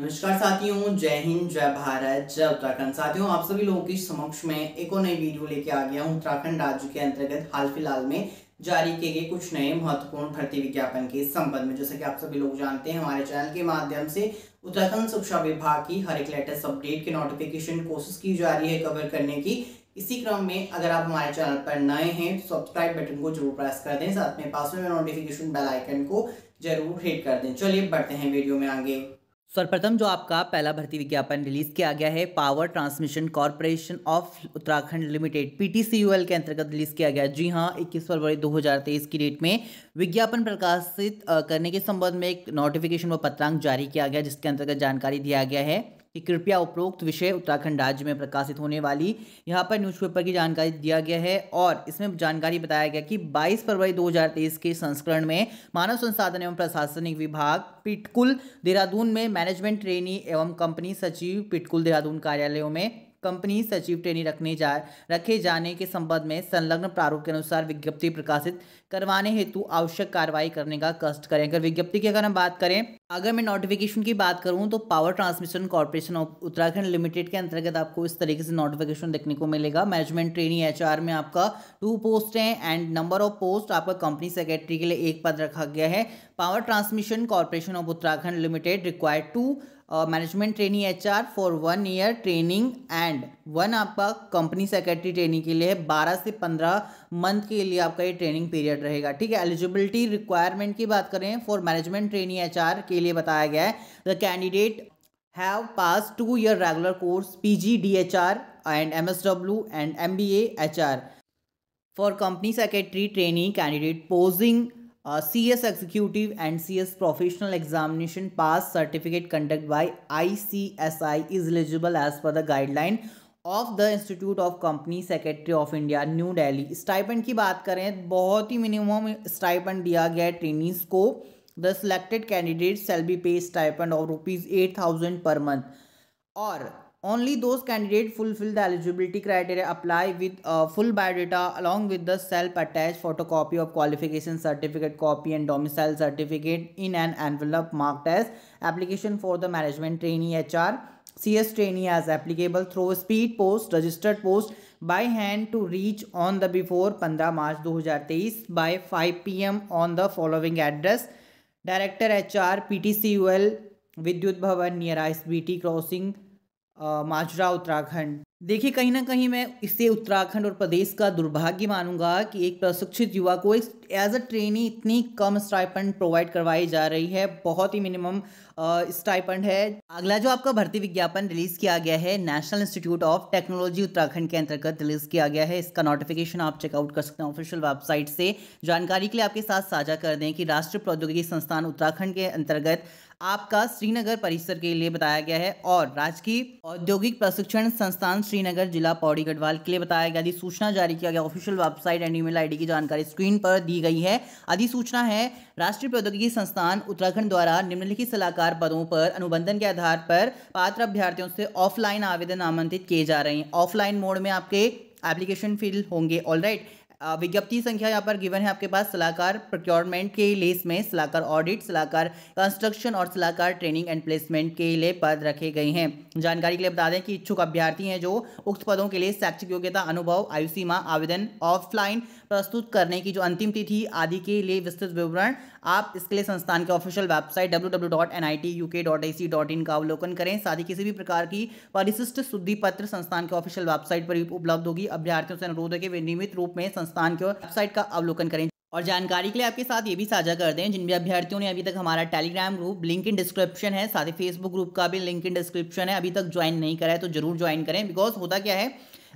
नमस्कार साथियों जय हिंद जय भारत जय उत्तराखंड साथियों आप सभी लोगों के समक्ष में एक और नई वीडियो लेके आ गया हूँ उत्तराखंड राज्य के अंतर्गत हाल फिलहाल में जारी किए गए कुछ नए महत्वपूर्ण भर्ती विज्ञापन के संबंध में जैसा कि आप सभी लोग जानते हैं हमारे चैनल के माध्यम से उत्तराखंड शिक्षा विभाग की हर एक लेटेस्ट अपडेट के नोटिफिकेशन कोशिश की जा रही है कवर करने की इसी क्रम में अगर आप हमारे चैनल पर नए हैं तो सब्सक्राइब बटन को जरूर प्रेस कर दें साथ में पास में नोटिफिकेशन बेल आइकन को जरूर हिट कर दें चलिए बढ़ते हैं वीडियो में आगे सर्वप्रथम जो आपका पहला भर्ती विज्ञापन रिलीज किया गया है power transmission corporation of Uttarakhand limited PTCUL के अंतर्गत रिलीज किया गया जी हां 21 फरवरी 2023 की डेट में विज्ञापन प्रकाशित करने के संबंध में एक नोटिफिकेशन व पत्रांक जारी किया गया जिसके अंतर्गत जानकारी दिया गया है कि कृपया उपरोक्त विषय उत्तराखंड राज्य में प्रकाशित होने वाली यहाँ पर न्यूज़पेपर की जानकारी दिया गया है और इसमें जानकारी बताया गया कि 22 फरवरी 2023 के संस्करण में मानव संसाधन एवं प्रशासनिक विभाग पिटकुल देहरादून में मैनेजमेंट ट्रेनी एवं कंपनी सचिव पिटकुल देहरादून कार्यालयों में कंपनी सचिव ट्रेनी रखने जा रखे जाने के संबंध में संलग्न प्रारूप के अनुसार विज्ञप्ति प्रकाशित करवाने हेतु आवश्यक कार्रवाई करने का कष्ट करें अगर विज्ञप्ति की अगर हम बात करें अगर मैं नोटिफिकेशन की बात करूं तो power transmission corporation of Uttarakhand limited के अंतर्गत आपको इस तरीके से नोटिफिकेशन देखने को मिलेगा मैनेजमेंट ट्रेनी एच में आपका टू पोस्ट है एंड नंबर ऑफ पोस्ट आपका कंपनी सेक्रेटरी के लिए एक पद रखा गया है power transmission corporation of Uttarakhand limited require two management training H R for one year training and one आपका कंपनी सेक्रेटरी ट्रेनिंग के लिए बारह से पंद्रह मंथ के लिए आपका ये ट्रेनिंग पीरियड रहेगा ठीक है एलिजिबिलिटी रिक्वायरमेंट की बात करें for management training H R के लिए बताया गया है the candidate have pass two year regular course P G D H R and M S W and M B H R for company secretary training candidate possessing C S executive and C S professional examination pass certificate conduct by I C S I is eligible as per the guideline of the institute of company secretary of India New Delhi stipend की बात करें बहुत ही minimum stipend दिया गया है trainees को the selected candidate shall be pay stipend of rupees eight thousand per month और only those candidates fulfill the eligibility criteria apply with uh, full biodata along with the self-attached photocopy of qualification certificate copy and domicile certificate in an envelope marked as application for the management trainee HR CS trainee as applicable through speed post registered post by hand to reach on the before 15 March 2023 by 5 pm on the following address Director HR PTCUL Vidyut Bhavan near ISBT crossing Majra Uttarakhand देखिए कहीं ना कहीं मैं इसे उत्तराखंड और प्रदेश का दुर्भाग्य मानूंगा कि एक प्रशिक्षित युवा को एक एज अ ट्रेनी इतनी कम स्टाइपेंड प्रोवाइड करवाई जा रही है बहुत ही मिनिमम स्टाइपेंड है अगला जो आपका भर्ती विज्ञापन रिलीज किया गया है national institute of technology Uttarakhand के अंतर्गत रिलीज किया गया है इसका नोटिफिकेशन आप चेकआउट कर सकते हैं ऑफिशियल वेबसाइट से जानकारी के लिए आपके साथ साझा कर दें कि राष्ट्रीय प्रौद्योगिकी संस्थान उत्तराखंड के अंतर्गत आपका श्रीनगर परिसर के लिए बताया गया है और राजकीय औद्योगिक प्रशिक्षण संस्थान श्रीनगर जिला पौड़ी गढ़वाल के लिए बताया गया अधिसूचना जारी किया गया official website and email ID की जानकारी स्क्रीन पर दी गई है अधिसूचना है राष्ट्रीय प्रौद्योगिकी संस्थान उत्तराखंड द्वारा निम्नलिखित सलाहकार पदों पर अनुबंधन के आधार पर पात्र अभ्यर्थियों से ऑफलाइन आवेदन आमंत्रित किए जा रहे हैं ऑफलाइन मोड में आपके एप्लीकेशन फिल होंगे राइट right. विज्ञप्ति संख्या यहाँ पर गिवन है आपके पास सलाहकार प्रोक्योरमेंट के लिए में सलाहकार ऑडिट सलाहकार कंस्ट्रक्शन और सलाहकार ट्रेनिंग एंड प्लेसमेंट के लिए पद रखे गए हैं जानकारी के लिए बता दें कि इच्छुक अभ्यर्थी हैं जो उक्त पदों के लिए शैक्षिक योग्यता अनुभव आयु सीमा आवेदन ऑफलाइन प्रस्तुत करने की जो अंतिम तिथि आदि के लिए विस्तृत विवरण आप इसके लिए संस्थान के ऑफिशियल वेबसाइट डब्ल्यू का अवलोकन करें साथ ही किसी भी प्रकार की परिशिष्ट शुद्धि पत्र संस्थान के ऑफिशियल वेबसाइट पर उपलब्ध होगी अभ्यर्थियों से अनुरोध है कि वे नियमित रूप में संस्थान के वेबसाइट का अवलोकन करें और जानकारी के लिए आपके साथ ये भी साझा कर दें जिन भी अभ्यर्थियों ने अभी तक हमारा Telegram group link in description है साथ ही फेसबुक ग्रुप का भी लिंक इन डिस्क्रिप्शन है अभी तक ज्वाइन नहीं करा है तो जरूर ज्वाइन करें बिकॉज होता क्या है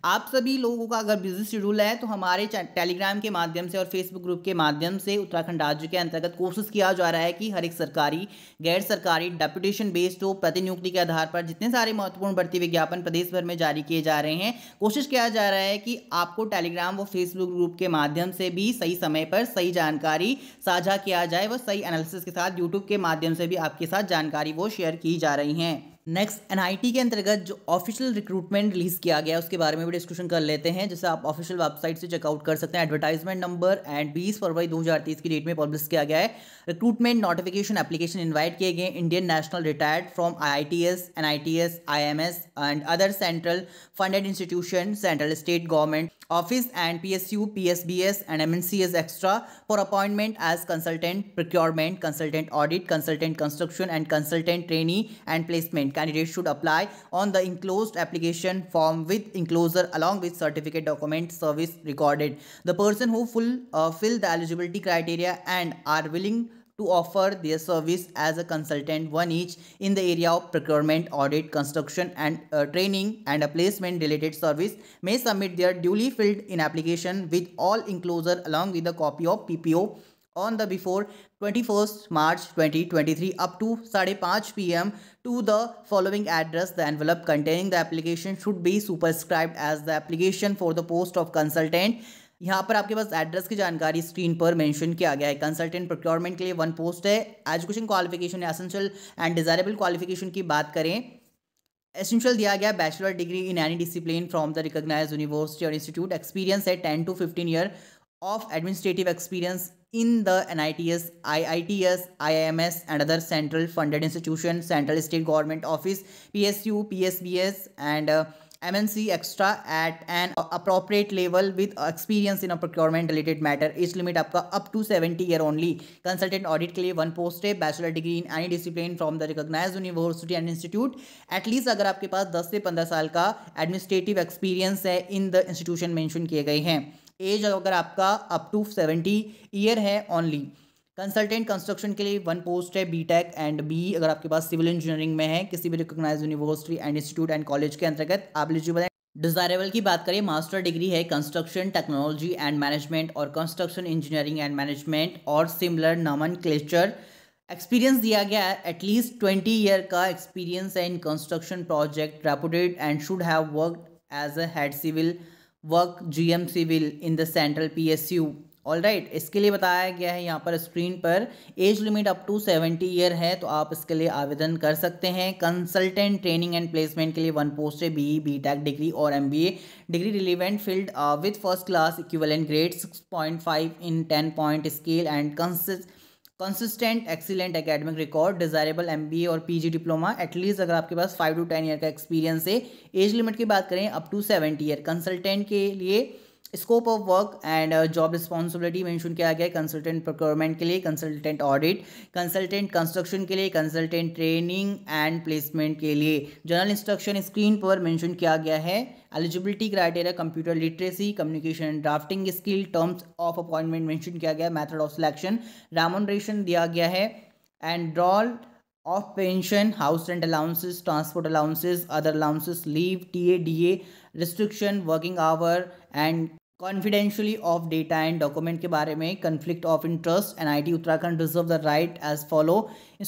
आप सभी लोगों का अगर बिजनेस शेड्यूल है तो हमारे टेलीग्राम के माध्यम से और फेसबुक ग्रुप के माध्यम से उत्तराखंड राज्य के अंतर्गत कोशिश किया जा रहा है कि हर एक सरकारी गैर सरकारी डेपुटेशन बेस्ड हो प्रतिनियुक्ति के आधार पर जितने सारे महत्वपूर्ण भर्ती विज्ञापन प्रदेश भर में जारी किए जा रहे हैं कोशिश किया जा रहा है कि आपको टेलीग्राम व फेसबुक ग्रुप के माध्यम से भी सही समय पर सही जानकारी साझा किया जाए व सही एनालिसिस के साथ यूट्यूब के माध्यम से भी आपके साथ जानकारी वो शेयर की जा रही हैं नेक्स्ट एनआईटी के अंतर्गत जो ऑफिशियल रिक्रूटमेंट रिलीज किया गया उसके बारे में भी डिस्कशन कर लेते हैं जैसे आप ऑफिशियल वेबसाइट से चेकआउट कर सकते हैं एडवर्टाइजमेंट नंबर एंड बीस फरवरी 2023 की डेट में पब्लिश किया गया है रिक्रूटमेंट नोटिफिकेशन एप्लीकेशन इन्वाइट किए गए Indian national retired from I NITs IMS and other central funded institution central state government office and P S U P S B S and M N C S extra for appointment as consultant procurement consultant audit consultant construction and consultant trainee and placement Candidate should apply on the enclosed application form with enclosure along with certificate document service recorded. The person who full, uh, fill the eligibility criteria and are willing to offer their service as a consultant one each in the area of procurement audit construction and uh, training and a placement related service may submit their duly filled in application with all enclosure along with a copy of ppo March twenty twenty three up to साढ़े पाँच P M to the following address the envelope containing the application should be superscribe as the application for the post of consultant यहाँ पर आपके पास address की जानकारी screen पर mention किया गया है कंसल्टेंट प्रोक्योरमेंट के लिए वन पोस्ट है education qualification essential and desirable qualification की बात करें एसेंशियल दिया गया bachelor degree in any discipline from the recognize university और इंस्टीट्यूट एक्सपीरियंस है ten to fifteen year of administrative experience in the NITS, IITS, IIMS and other central funded institutions, central state government office, PSU, PSBS and uh, MNC extra at an appropriate level with experience in a procurement related matter. Age limit up, up to 70 year only. Consultant audit के लिए one post है. Bachelor degree in any discipline from the recognized university and institute. At least अगर आपके पास 10 से 15 साल का administrative experience है in the institution mentioned किए गए हैं. एज अगर आपका अप टू सेवेंटी ईयर है ऑनली कंसल्टेंट कंस्ट्रक्शन के लिए वन पोस्ट है बी टेक एंड बी अगर आपके पास सिविल इंजीनियरिंग में है किसी भी recognize university and institute and college के अंतर्गत एलिजिबल है डिजायरेबल की बात करें मास्टर डिग्री है कंस्ट्रक्शन टेक्नोलॉजी एंड मैनेजमेंट और कंस्ट्रक्शन इंजीनियरिंग एंड मैनेजमेंट और सिमिलर नमन क्लेचर एक्सपीरियंस दिया गया है एटलीस्ट ट्वेंटी ईयर का एक्सपीरियंस है इन construction project reputed and should have work as a head civil work G M civil in the central P S U all right इसके लिए बताया गया है यहाँ पर स्क्रीन पर age limit up to seventy year है तो आप इसके लिए आवेदन कर सकते हैं कंसल्टेंट ट्रेनिंग एंड प्लेसमेंट के लिए वन पोस्ट है बी बी टेक डिग्री और M B A degree relevant field with first class equal and grade six point five in ten point scale and cons consistent excellent academic record desirable MBA और PG diploma at least अगर आपके पास five to ten year का experience है age limit की बात करें up to seventy year consultant के लिए scope of work and job responsibility mention किया गया है कंसल्टेंट प्रोक्योरमेंट के लिए कंसल्टेंट ऑडिट कंसल्टेंट कंस्ट्रक्शन के लिए कंसल्टेंट ट्रेनिंग एंड प्लेसमेंट के लिए जनरल इंस्ट्रक्शन स्क्रीन पर मैंशन किया गया है eligibility criteria computer literacy communication and drafting skill terms of appointment mention किया गया मैथड ऑफ सिलेक्शन रामोनरेशन दिया गया है and drawal of pension house rent allowances transport allowances other allowances leave T A D A restriction working hour and confidentially of data and document के बारे में conflict of interest N I T Uttarakhand reserve the right as follow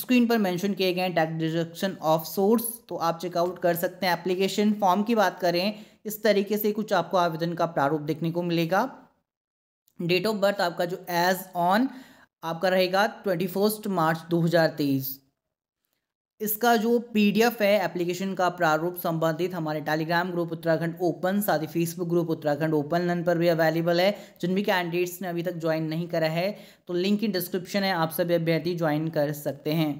screen पर mention किए गए tax deduction of source तो आप checkout कर सकते हैं एप्लीकेशन फॉर्म की बात करें इस तरीके से कुछ आपको आवेदन का प्रारूप देखने को मिलेगा डेट ऑफ बर्थ आपका जो एज ऑन आपका रहेगा ट्वेंटी फर्स्ट मार्च दो हज़ार तेईस इसका जो पीडीएफ है एप्लीकेशन का प्रारूप संबंधित हमारे टेलीग्राम ग्रुप उत्तराखंड ओपन साथ ही फेसबुक ग्रुप उत्तराखंड ओपन लन पर भी अवेलेबल है जिन भी कैंडिडेट्स ने अभी तक ज्वाइन नहीं करा है तो लिंक इन डिस्क्रिप्शन है आप सभी अभ्यर्थी ज्वाइन कर सकते हैं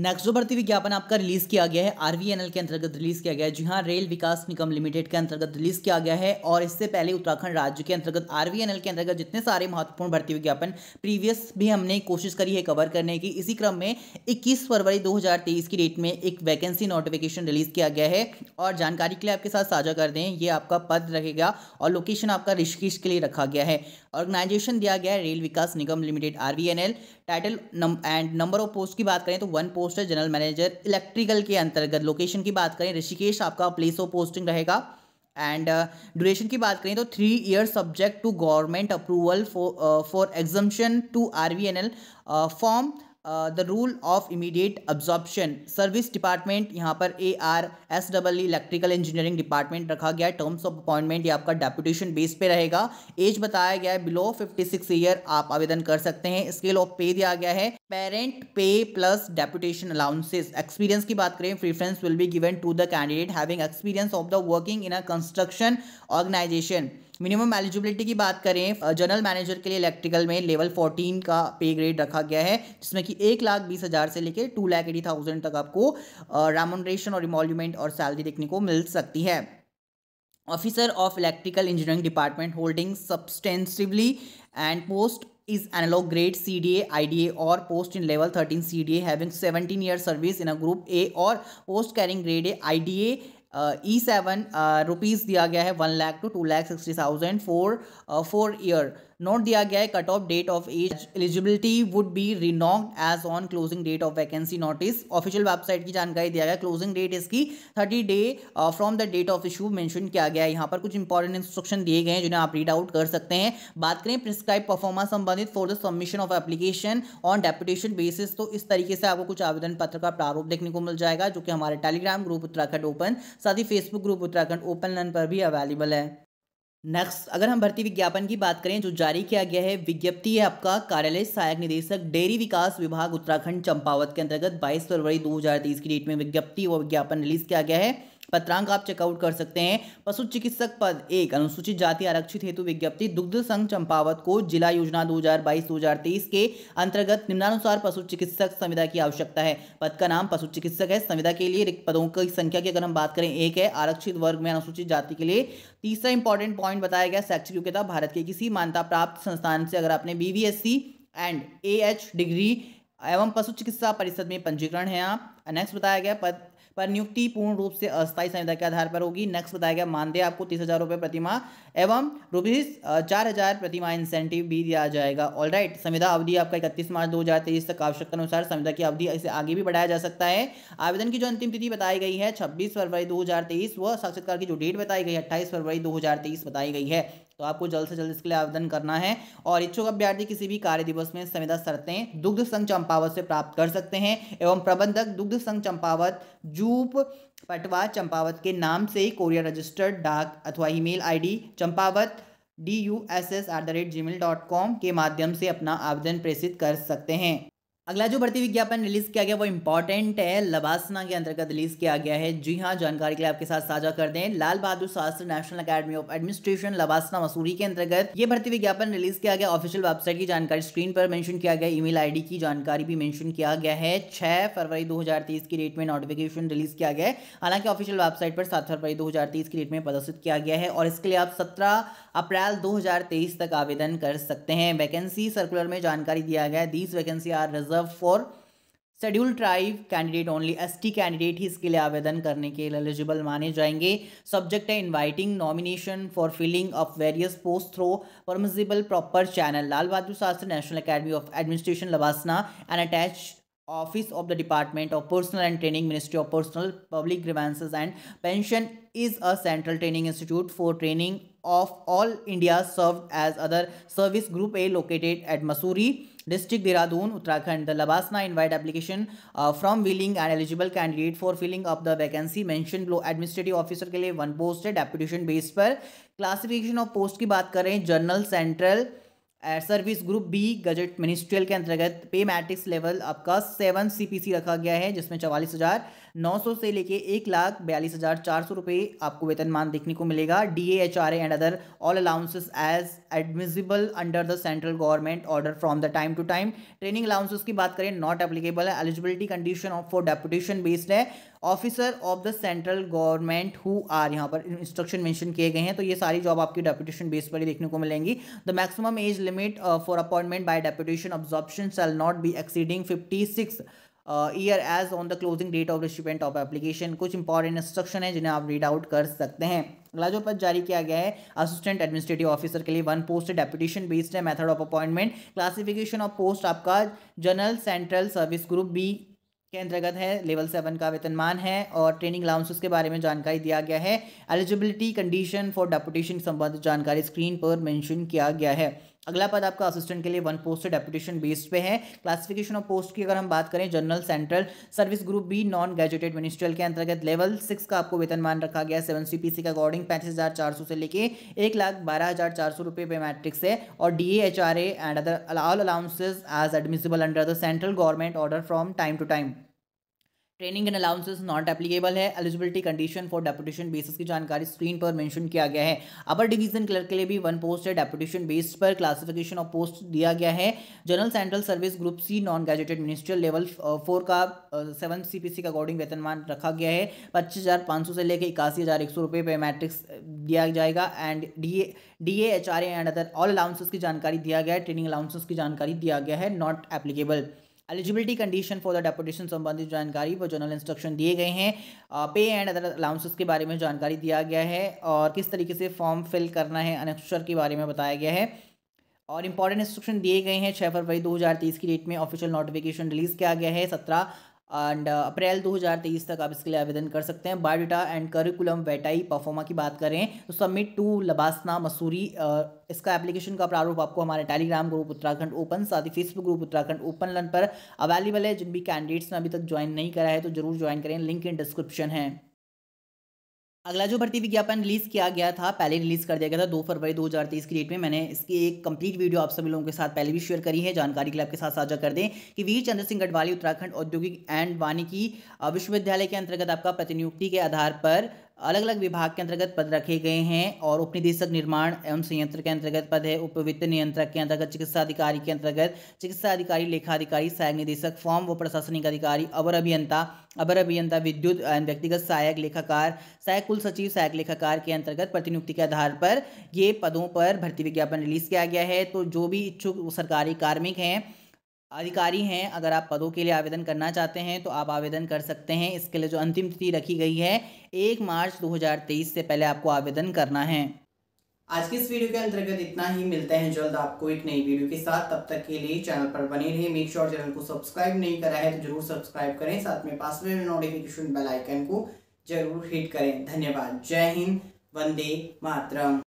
नेक्स्ट जो भर्ती विज्ञापन आपका रिलीज किया गया है आरवीएनएल के अंतर्गत रिलीज किया गया है जी हाँ रेल विकास निगम लिमिटेड के अंतर्गत रिलीज किया गया है और इससे पहले उत्तराखंड राज्य के अंतर्गत आरवीएनएल के अंतर्गत जितने सारे महत्वपूर्ण भर्ती विज्ञापन प्रीवियस भी हमने कोशिश करी है कवर करने की इसी क्रम में इक्कीस फरवरी दो की डेट में एक वैकेंसी नोटिफिकेशन रिलीज किया गया है और जानकारी के लिए आपके साथ साझा कर दें ये आपका पद रहेगा और लोकेशन आपका ऋषिकेश के लिए रखा गया है ऑर्गेनाइजेशन दिया गया है rail Vikas Nigam limited R title and number of post की बात करें तो वन पोस्ट है जनरल मैनेजर इलेक्ट्रिकल के अंतर्गत लोकेशन की बात करें ऋषिकेश आपका प्लेस ऑफ पोस्टिंग रहेगा एंड ड्यूरेशन uh, की बात करें तो three year subject to government approval for for exemption to R V N L form the rule of immediate absorption service department यहाँ पर A R S double electrical engineering department रखा गया है terms of appointment या आपका deputation base पे रहेगा as बताया गया है बिलो फिफ्टी सिक्स ईयर आप आवेदन कर सकते हैं स्केल ऑफ पे दिया गया है पेरेंट पे प्लस डेपुटेशन अलाउंसेज एक्सपीरियंस की बात करें preference will be given to the candidate having experience of the working in a construction organization minimum eligibility की बात करें जनरल मैनेजर के लिए इलेक्ट्रिकल में लेवल फोर्टीन का पे ग्रेड रखा गया है जिसमें कि एक लाख बीस हज़ार से लेकर टू लाख एटी थाउजेंड तक आपको रेमोनरेशन और इमोल्यूमेंट और सैलरी देखने को मिल सकती है officer of electrical engineering department holding substantively and post is analog grade C D A I is analog grade CDA, IDA or post in level 13 seventeen year service in a group A और post carrying grade A I D A E seven rupees दिया गया है one lakh to two lakh sixty thousand four four year note दिया गया है cut off date of age eligibility would be reckoned as on closing date of vacancy notice official website की जानकारी दिया गया क्लोजिंग डेट इसकी thirty day from the date of issue mention किया गया है यहाँ पर कुछ इंपॉर्टेंट इंस्ट्रक्शन दिए गए हैं जिन्हें आप रीड आउट कर सकते हैं बात करें प्रिस्क्राइब परफॉर्मेंस संबंधित for the submission of application on deputation basis तो इस तरीके से आपको कुछ आवेदन पत्र का प्रारूप देखने को मिल जाएगा जो कि हमारे टेलीग्राम ग्रुप उत्तराखंड ओपन साथ ही फेसबुक ग्रुप उत्तराखंड ओपन लन पर भी अवेलेबल है नेक्स्ट अगर हम भर्ती विज्ञापन की बात करें जो जारी किया गया है विज्ञप्ति है आपका कार्यालय सहायक निदेशक डेयरी विकास विभाग उत्तराखंड चंपावत के अंतर्गत 22 फरवरी 2023 की डेट में विज्ञप्ति व विज्ञापन रिलीज किया गया है पत्रांक आप चेकआउट कर सकते हैं पशु चिकित्सक पद एक अनुसूचित जाति आरक्षित हेतु विज्ञप्ति दुग्ध संघ चंपावत को जिला योजना 2022-2023 के अंतर्गत निम्नानुसार पशु चिकित्सक संविदा की आवश्यकता है पद का नाम पशु चिकित्सक है संविदा के लिए रिक्त पदों की संख्या की अगर हम बात करें एक है आरक्षित वर्ग में अनुसूचित जाति के लिए तीसरा इंपॉर्टेंट पॉइंट बताया गया शैक्षिक योग्यता भारत के किसी मान्यता प्राप्त संस्थान से अगर आपने बी एंड ए डिग्री एवं पशु चिकित्सा परिषद में पंजीकरण है आप नेक्स्ट बताया गया पद पर नियुक्ति पूर्ण रूप से अस्थायी संविदा के आधार पर होगी नेक्स्ट बताया गया मानदेय आपको तीस हज़ार रुपये प्रतिमा एवं रुपीज चार हज़ार प्रतिमा इंसेंटिव भी दिया जाएगा ऑल राइट संविदा अवधि आपका इकतीस मार्च दो हज़ार तेईस तक आवश्यकता अनुसार संविदा की अवधि इसे आगे भी बढ़ाया जा सकता है आवेदन की जो अंतिम तिथि बताई गई है छब्बीस फरवरी दो हज़ार तेईस व साक्षात्कार की जो डेट बताई गई है अट्ठाईस फरवरी दो हज़ार तेईस बताई गई है तो आपको जल्द से जल्द इसके लिए आवेदन करना है और इच्छुक अभ्यर्थी किसी भी कार्य दिवस में संविदा शर्तें दुग्ध संघ चंपावत से प्राप्त कर सकते हैं एवं प्रबंधक दुग्ध संघ चंपावत जूप पटवा चंपावत के नाम से ही कोरियर रजिस्टर्ड डाक अथवा email ID Champawat D U S S at the rate gmail dot com के माध्यम से अपना आवेदन प्रेषित कर सकते हैं अगला जो भर्ती विज्ञापन रिलीज किया गया वो इंपॉर्टेंट है लबासना के अंतर्गत रिलीज किया गया है जी हाँ जानकारी के लिए आपके साथ साझा कर दें Lal Bahadur Shastri national academy of administration LBSNAA Mussoorie के अंतर्गत ये भर्ती विज्ञापन रिलीज किया गया ऑफिशियल वेबसाइट की जानकारी स्क्रीन पर मैंशन किया गया ईमेल आईडी की जानकारी भी मैंशन किया गया है छह फरवरी दो की डेट में नोटिफिकेशन रिलीज किया गया है हालांकि ऑफिशियल वेबसाइट पर सात फरवरी दो की डेट में प्रदर्शित किया गया है और इसके लिए आप सत्रह अप्रैल दो तक आवेदन कर सकते हैं वैकेंसी सर्कुलर में जानकारी दिया गया है these vacancy are reserve reserve for schedule tribe candidate only ST candidate ही इसके लिए आवेदन करने के लिए एलिजिबल माने जाएंगे सब्जेक्ट है inviting nomination for filling of various post through permissible proper channel Lal Bahadur Shastri national academy of administration LBSNAA and attach office of the department of personnel and training ministry of personnel public grievances and pension is a central training institute for training of all India served as other service group A located at Masuri district Dehradun, Uttarakhand. The Labasna invite application uh, from willing and eligible candidate for filling up the vacancy mentioned below administrative officer ke के लिए one post है deputation base पर classification of post की बात करें general central service group B gazette ministerial के अंतर्गत pay matrix level आपका सेवन सीपीसी रखा गया है जिसमें चवालीस हज़ार 900 से लेके एक लाख बयालीस हज़ार चार सौ रुपये आपको वेतनमान देखने को मिलेगा D A H R and other all allowances as admissible under the central government order from the time to time training allowances की बात करें नॉट एप्लीकेबल है eligibility condition of for deputation based है officer of the central government who are यहाँ पर instruction mention किए गए हैं तो ये सारी जॉब आपकी डेपुटेशन बेस पर ही देखने को मिलेंगी the maximum age limit for appointment by deputation absorption shall not be exceeding fifty six year age on the closing date of recipient of application कुछ इंपॉर्टेंट इंस्ट्रक्शन है जिन्हें आप रीड आउट कर सकते हैं अगला जो पद जारी किया गया है असिस्टेंट एडमिनिस्ट्रेटिव ऑफिसर के लिए वन पोस्ट डेपुटेशन बेस्ड है method of appointment classification of post आपका general central service group B के अंतर्गत है लेवल सेवन का वेतनमान है और ट्रेनिंग अलाउंसेस के बारे में जानकारी दिया गया है एलिजिबिलिटी कंडीशन फॉर डेपुटेशन संबंधित जानकारी स्क्रीन पर मेंशन किया गया है अगला पद आपका असिस्टेंट के लिए वन पोस्ट डेपुटेशन बेस्ड पे है क्लासिफिकेशन ऑफ पोस्ट की अगर हम बात करें general central service group B non graduated ministerial के अंतर्गत लेवल सिक्स का आपको वेतनमान रखा गया सेवन सी पी सी का अकॉर्डिंग पैंतीस हज़ार चार सौ से लेके एक लाख बारह हज़ार चार सौ रुपये पे मैट्रिक्स है और D H R A and other all allowances as admissible under the central government order from time to time training and allowances not applicable है eligibility condition for deputation basis की जानकारी स्क्रीन पर mention किया गया है upper division clerk के लिए भी वन पोस्ट है डेपुटेशन बेस पर क्लासिफिकेशन ऑफ पोस्ट दिया गया है general central service group C non graduated ministerial level four का सेवन सी पी सी का अकॉर्डिंग वेतनमान रखा गया है पच्चीस हज़ार पाँच सौ से लेकर इक्यासी हज़ार एक सौ रुपये पे मैट्रिक्स uh, दिया जाएगा and D A D H R and other all allowances की जानकारी दिया गया है ट्रेनिंग अलाउंसेस की जानकारी दिया गया है not applicable eligibility condition for the deputation संबंधित जानकारी व जनरल इंस्ट्रक्शन दिए गए हैं पे एंड अदर अलाउंसेस के बारे में जानकारी दिया गया है और किस तरीके से फॉर्म फिल करना है अनक्षर के बारे में बताया गया है और इंपॉर्टेंट इंस्ट्रक्शन दिए गए हैं छः फरवरी 2023 की डेट में ऑफिशियल नोटिफिकेशन रिलीज़ किया गया है सत्रह एंड uh, अप्रैल 2023 तक आप इसके लिए आवेदन कर सकते हैं biodata and curriculum vitae proforma की बात करें तो submit to LBSNAA Mussoorie uh, इसका एप्लीकेशन का प्रारूप आपको हमारे टेलीग्राम ग्रुप उत्तराखंड ओपन साथ ही फेसबुक ग्रुप उत्तराखंड ओपन लन पर अवेलेबल है जिन भी कैंडिडेट्स ने अभी तक ज्वाइन नहीं करा है तो जरूर ज्वाइन करें लिंक इन डिस्क्रिप्शन है अगला जो भर्ती विज्ञापन रिलीज़ किया गया था पहले रिलीज़ कर दिया गया था दो फरवरी 2023 की डेट में मैंने इसकी एक कंप्लीट वीडियो आप सभी लोगों के साथ पहले भी शेयर करी है जानकारी के लिए आपके साथ साझा कर दें कि वीर चंद्र सिंह गढ़वाली उत्तराखंड औद्योगिक एंड वानिकी विश्वविद्यालय के अंतर्गत आपका प्रतिनियुक्ति के आधार पर अलग अलग विभाग के अंतर्गत पद रखे गए हैं और उप निदेशक निर्माण एवं संयंत्र के अंतर्गत पद है उप वित्त नियंत्रक के अंतर्गत चिकित्सा अधिकारी के अंतर्गत चिकित्सा अधिकारी लेखाधिकारी सहायक निदेशक फॉर्म व प्रशासनिक अधिकारी अवर अभियंता अवर अभियंता विद्युत एवं व्यक्तिगत सहायक लेखाकार सहायक कुल सचिव सहायक लेखाकार के अंतर्गत प्रतिनियुक्ति के आधार पर ये पदों पर भर्ती विज्ञापन रिलीज किया गया है तो जो भी इच्छुक सरकारी कार्मिक हैं अधिकारी हैं अगर आप पदों के लिए आवेदन करना चाहते हैं तो आप आवेदन कर सकते हैं इसके लिए जो अंतिम तिथि रखी गई है एक मार्च 2023 से पहले आपको आवेदन करना है आज की इस वीडियो के अंतर्गत इतना ही मिलते हैं जल्द आपको एक नई वीडियो के साथ तब तक के लिए चैनल पर बने रहिए मेक श्योर चैनल को सब्सक्राइब नहीं करा है तो जरूर सब्सक्राइब करें साथ में पास में नोटिफिकेशन बेल आइकन को जरूर हिट करें धन्यवाद जय हिंद वंदे मातरम